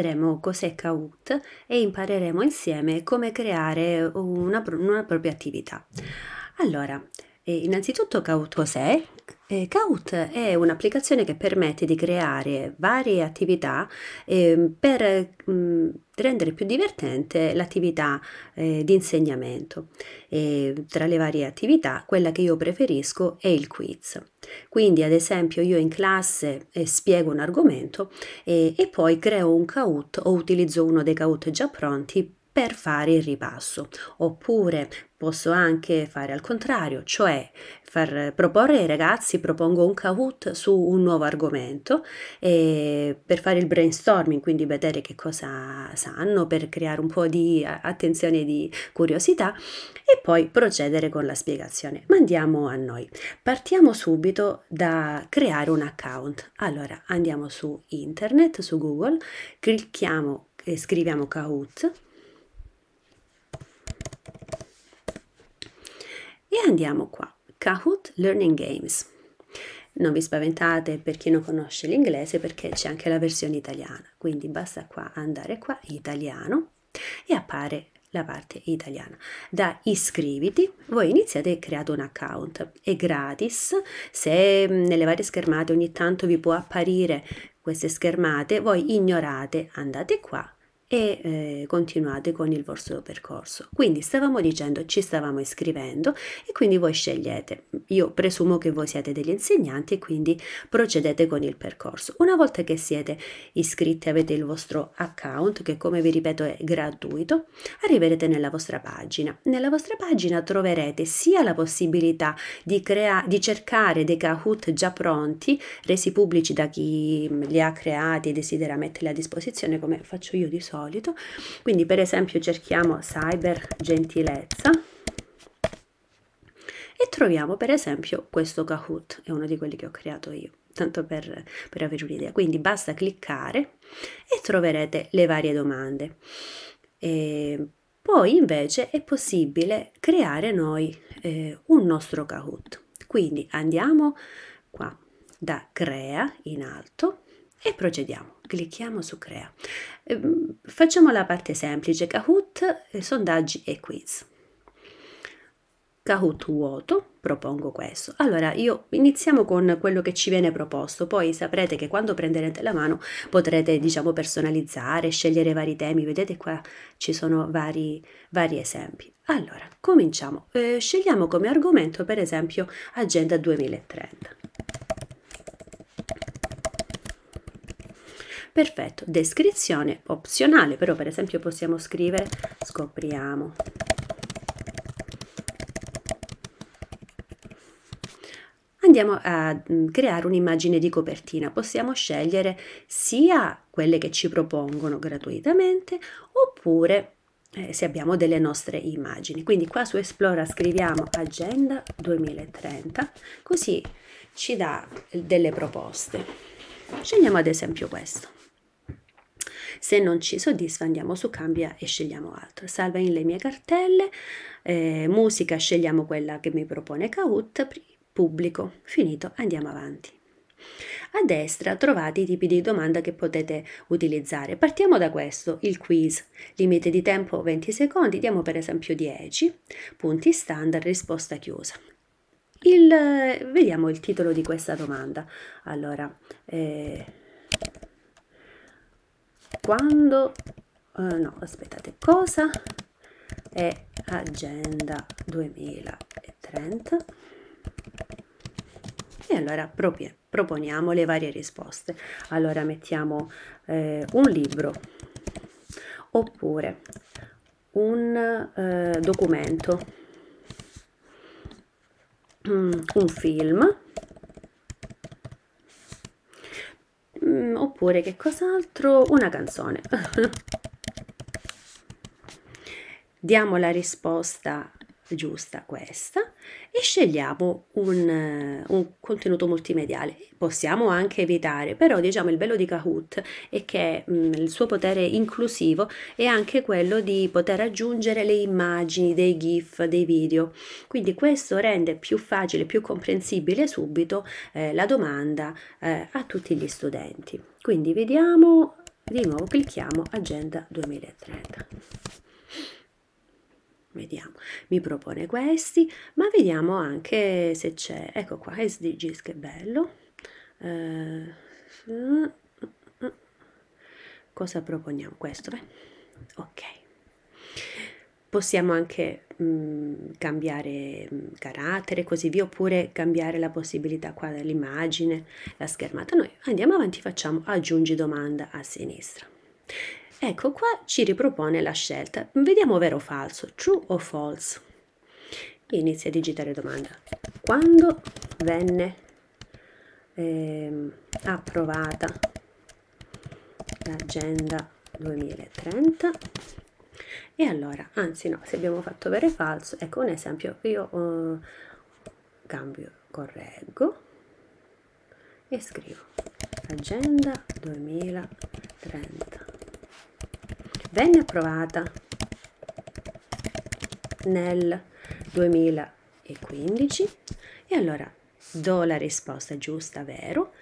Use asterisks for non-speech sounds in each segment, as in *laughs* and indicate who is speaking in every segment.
Speaker 1: vedremo cos'è Kahoot e impareremo insieme come creare una, una propria attività. Allora, eh, innanzitutto Kahoot cos'è? Eh, è un'applicazione che permette di creare varie attività eh, per mh, mhmm, rendere più divertente l'attività eh, di insegnamento. E, tra le varie attività, quella che io preferisco è il quiz. Quindi, ad esempio, io in classe eh, spiego un argomento e poi creo un Kaut o utilizzo uno dei Kaut già pronti per fare il ripasso. Oppure posso anche fare al contrario, cioè far proporre ai ragazzi, propongo un Kahoot su un nuovo argomento per fare il brainstorming, quindi vedere che cosa sanno, per creare un po' di attenzione e di curiosità e poi procedere con la spiegazione. Ma andiamo a noi. Partiamo subito da creare un account. Allora andiamo su internet, su Google, clicchiamo e scriviamo Kahoot E andiamo qua, Kahoot Learning Games. Non vi spaventate per chi non conosce l'inglese perché c'è anche la versione italiana, quindi basta qua andare qua, italiano, e appare la parte italiana. Da iscriviti, voi iniziate e create un account, è gratis, se mm, nelle varie schermate ogni tanto vi può apparire queste schermate, voi ignorate, andate qua e eh, continuate con il vostro percorso. Quindi stavamo dicendo ci stavamo iscrivendo e quindi voi scegliete. Io presumo che voi siate degli insegnanti e quindi procedete con il percorso. Una volta che siete iscritti avete il vostro account che come vi ripeto è gratuito, arriverete nella vostra pagina. Nella vostra pagina troverete sia la possibilità di, crea- di cercare dei Kahoot già pronti, resi pubblici da chi li ha creati e desidera metterli a disposizione come faccio io di solito solito. Quindi per esempio cerchiamo cyber gentilezza e troviamo per esempio questo Kahoot, è uno di quelli che ho creato io, tanto per, per avere un'idea. Quindi basta cliccare e troverete le varie domande. E poi invece è possibile creare noi eh, un nostro Kahoot. Quindi andiamo qua da crea in alto e procediamo. Clicchiamo su crea. Ehm, facciamo la parte semplice, Kahoot, eh, sondaggi e quiz. Kahoot vuoto, propongo questo. Allora, io iniziamo con quello che ci viene proposto, poi saprete che quando prenderete la mano potrete, diciamo, personalizzare, scegliere vari temi. Vedete qua ci sono vari, vari esempi. Allora, cominciamo. Eh, scegliamo come argomento, per esempio, Agenda 2030. Perfetto, descrizione opzionale, però per esempio possiamo scrivere scopriamo. Andiamo a mm, creare un'immagine di copertina, possiamo scegliere sia quelle che ci propongono gratuitamente oppure eh, se abbiamo delle nostre immagini. Quindi qua su Esplora scriviamo Agenda 2030, così ci dà delle proposte. Scegliamo ad esempio questo. Se non ci soddisfa andiamo su cambia e scegliamo altro. Salva in le mie cartelle, eh, musica scegliamo quella che mi propone Kahoot, pubblico. Finito, andiamo avanti. A destra trovate i tipi di domanda che potete utilizzare. Partiamo da questo, il quiz. Limite di tempo 20 secondi, diamo per esempio 10, punti standard, risposta chiusa. Il, vediamo il titolo di questa domanda. Allora, eh, quando eh, no aspettate cosa è agenda 2030 e allora proponiamo le varie risposte allora mettiamo eh, un libro oppure un eh, documento mm, un film oppure che cos'altro? Una canzone. *laughs* Diamo la risposta giusta questa e scegliamo un, eh, un, contenuto multimediale. Possiamo anche evitare, però diciamo il bello di Kahoot è che mh, mm, il suo potere inclusivo è anche quello di poter aggiungere le immagini, dei GIF, dei video. Quindi questo rende più facile, più comprensibile subito eh, la domanda eh, a tutti gli studenti. Quindi vediamo, di nuovo clicchiamo Agenda 2030. Vediamo, mi propone questi, ma vediamo anche se c'è. Ecco qua, SDGs, che bello. Eh, mm, mm, mm. cosa proponiamo? Questo, eh? Ok. Possiamo anche mh, cambiare mh, carattere, così via, oppure cambiare la possibilità qua dell'immagine, la schermata. Noi andiamo avanti, facciamo aggiungi domanda a sinistra. Ecco qua ci ripropone la scelta. Vediamo vero o falso, true o false. Inizia a digitare domanda. Quando venne ehm, approvata l'agenda 2030? E allora, anzi no, se abbiamo fatto vero e falso, ecco un esempio, io eh, cambio, correggo e scrivo agenda 2030 venne approvata nel 2015 e allora do la risposta giusta, vero,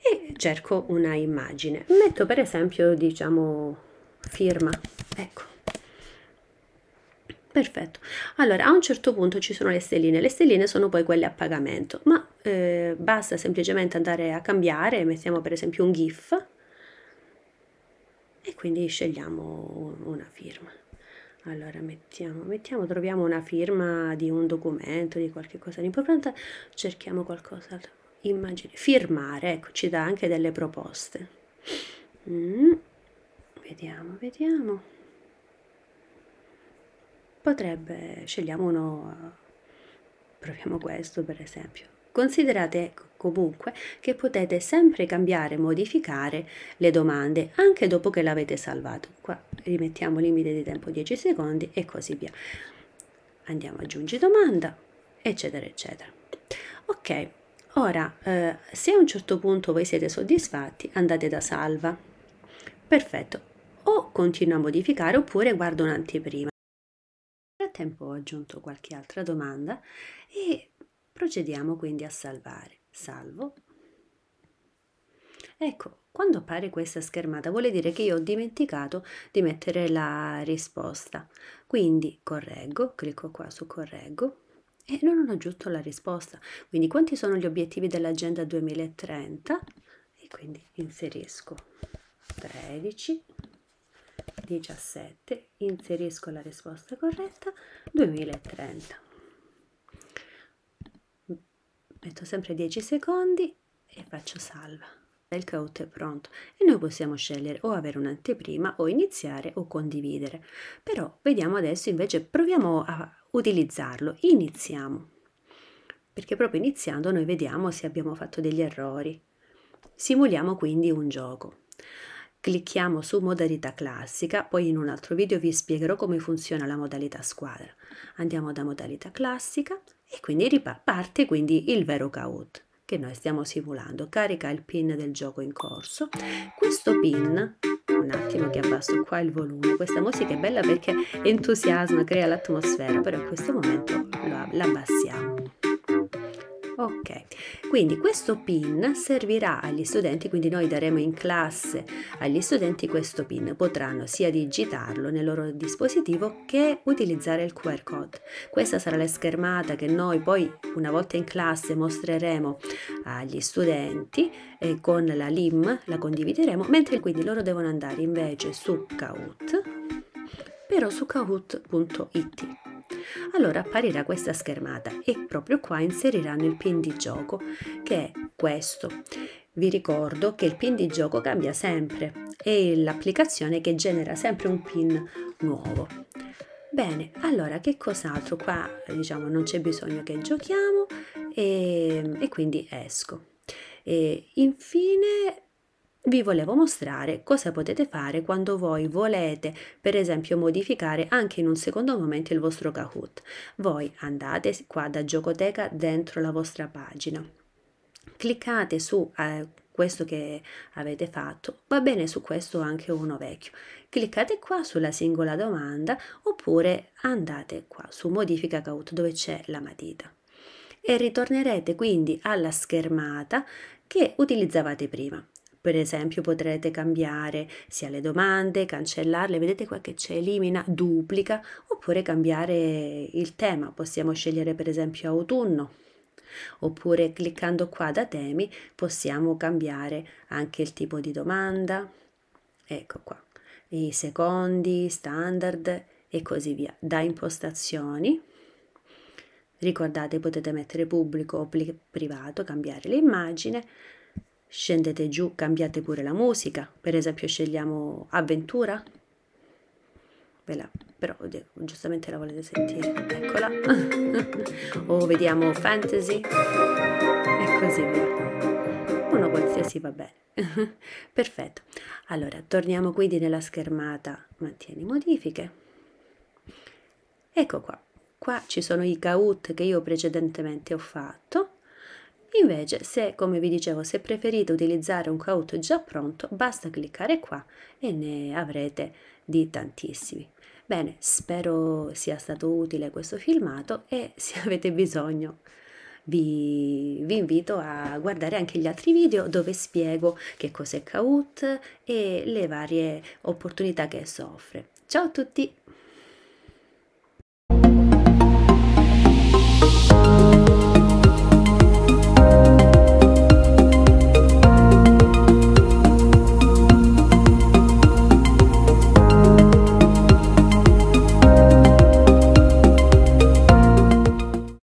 Speaker 1: e cerco una immagine. Metto per esempio, diciamo, firma. Ecco. Perfetto. Allora, a un certo punto ci sono le stelline. Le stelline sono poi quelle a pagamento, ma eh, basta semplicemente andare a cambiare, mettiamo per esempio un GIF e quindi scegliamo una firma allora mettiamo, mettiamo troviamo una firma di un documento di qualche cosa di importante cerchiamo qualcosa immagine firmare ecco ci dà anche delle proposte mm. vediamo vediamo potrebbe scegliamo uno proviamo questo per esempio Considerate ecco, comunque che potete sempre cambiare, modificare le domande anche dopo che l'avete salvato. Qua rimettiamo limite di tempo 10 secondi e così via. Andiamo aggiungi domanda, eccetera, eccetera. Ok, ora eh, se a un certo punto voi siete soddisfatti andate da salva. Perfetto, o continuo a modificare oppure guardo un'anteprima. Nel frattempo ho aggiunto qualche altra domanda e Procediamo quindi a salvare. Salvo. Ecco, quando appare questa schermata vuol dire che io ho dimenticato di mettere la risposta. Quindi correggo, clicco qua su correggo e non aggiusto la risposta. Quindi quanti sono gli obiettivi dell'agenda 2030? E quindi inserisco 13, 17, inserisco la risposta corretta, 2030 metto sempre 10 secondi e faccio salva. Il coat è pronto e noi possiamo scegliere o avere un'anteprima o iniziare o condividere. Però vediamo adesso invece, proviamo a utilizzarlo, iniziamo. Perché proprio iniziando noi vediamo se abbiamo fatto degli errori. Simuliamo quindi un gioco. Clicchiamo su modalità classica, poi in un altro video vi spiegherò come funziona la modalità squadra. Andiamo da modalità classica, e quindi ripa- parte quindi il vero caut che noi stiamo simulando. Carica il pin del gioco in corso. Questo pin, un attimo che abbasso qua il volume, questa musica è bella perché entusiasma, crea l'atmosfera, però in questo momento la, la abbassiamo. Ok, quindi questo pin servirà agli studenti, quindi noi daremo in classe agli studenti questo pin, potranno sia digitarlo nel loro dispositivo che utilizzare il QR code. Questa sarà la schermata che noi poi una volta in classe mostreremo agli studenti e eh, con la LIM la condivideremo, mentre quindi loro devono andare invece su Kahoot, però su kahoot.it allora apparirà questa schermata e proprio qua inseriranno il pin di gioco che è questo. Vi ricordo che il pin di gioco cambia sempre, e l'applicazione che genera sempre un pin nuovo. Bene, allora che cos'altro? Qua diciamo non c'è bisogno che giochiamo e, e quindi esco. E infine vi volevo mostrare cosa potete fare quando voi volete, per esempio, modificare anche in un secondo momento il vostro Kahoot. Voi andate qua da Giocoteca dentro la vostra pagina, cliccate su eh, questo che avete fatto, va bene su questo anche uno vecchio. Cliccate qua sulla singola domanda oppure andate qua su modifica Kahoot dove c'è la matita e ritornerete quindi alla schermata che utilizzavate prima. Per esempio potrete cambiare sia le domande, cancellarle, vedete qua che c'è elimina, duplica, oppure cambiare il tema. Possiamo scegliere per esempio autunno, oppure cliccando qua da temi possiamo cambiare anche il tipo di domanda, ecco qua, i secondi, standard e così via. Da impostazioni, ricordate potete mettere pubblico o privato, cambiare l'immagine, Scendete giù, cambiate pure la musica, per esempio scegliamo avventura. Bella, però giustamente la volete sentire, eccola. *laughs* o vediamo fantasy e così via. Uno qualsiasi va bene. *laughs* Perfetto. Allora, torniamo quindi nella schermata mantieni modifiche. Ecco qua. Qua ci sono i caut che io precedentemente ho fatto Invece, se, come vi dicevo, se preferite utilizzare un cauto già pronto, basta cliccare qua e ne avrete di tantissimi. Bene, spero sia stato utile questo filmato e *laughs* se avete bisogno vi, vi, invito a guardare anche gli altri video dove spiego che cos'è Kahoot e le varie opportunità che esso offre. Ciao a tutti!